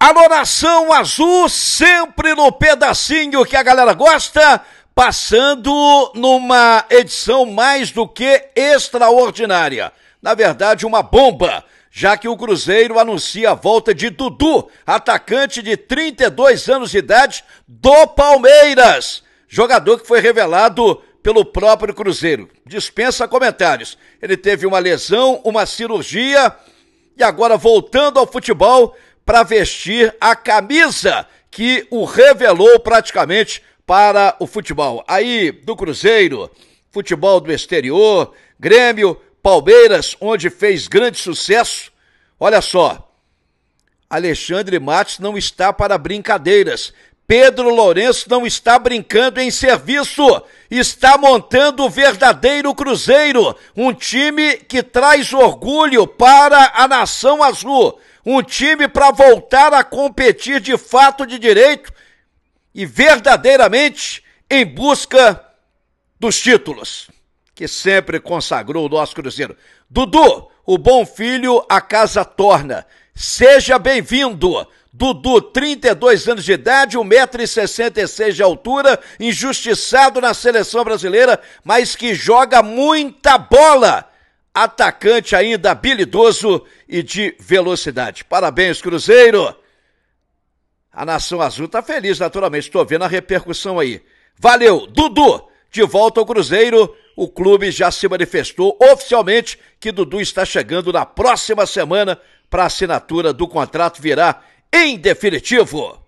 Alô, Nação Azul, sempre no pedacinho que a galera gosta, passando numa edição mais do que extraordinária. Na verdade, uma bomba, já que o Cruzeiro anuncia a volta de Dudu, atacante de 32 anos de idade do Palmeiras. Jogador que foi revelado pelo próprio Cruzeiro. Dispensa comentários. Ele teve uma lesão, uma cirurgia e agora voltando ao futebol para vestir a camisa que o revelou praticamente para o futebol. Aí, do Cruzeiro, futebol do exterior, Grêmio, Palmeiras, onde fez grande sucesso. Olha só, Alexandre Matos não está para brincadeiras. Pedro Lourenço não está brincando em serviço, está montando o verdadeiro Cruzeiro, um time que traz orgulho para a nação azul um time para voltar a competir de fato de direito e verdadeiramente em busca dos títulos que sempre consagrou o nosso Cruzeiro. Dudu, o bom filho a casa torna. Seja bem-vindo. Dudu, 32 anos de idade, 1,66m de altura, injustiçado na seleção brasileira, mas que joga muita bola atacante ainda habilidoso e de velocidade. Parabéns, Cruzeiro! A Nação Azul tá feliz, naturalmente. Estou vendo a repercussão aí. Valeu, Dudu! De volta ao Cruzeiro, o clube já se manifestou oficialmente que Dudu está chegando na próxima semana para assinatura do contrato virar em definitivo.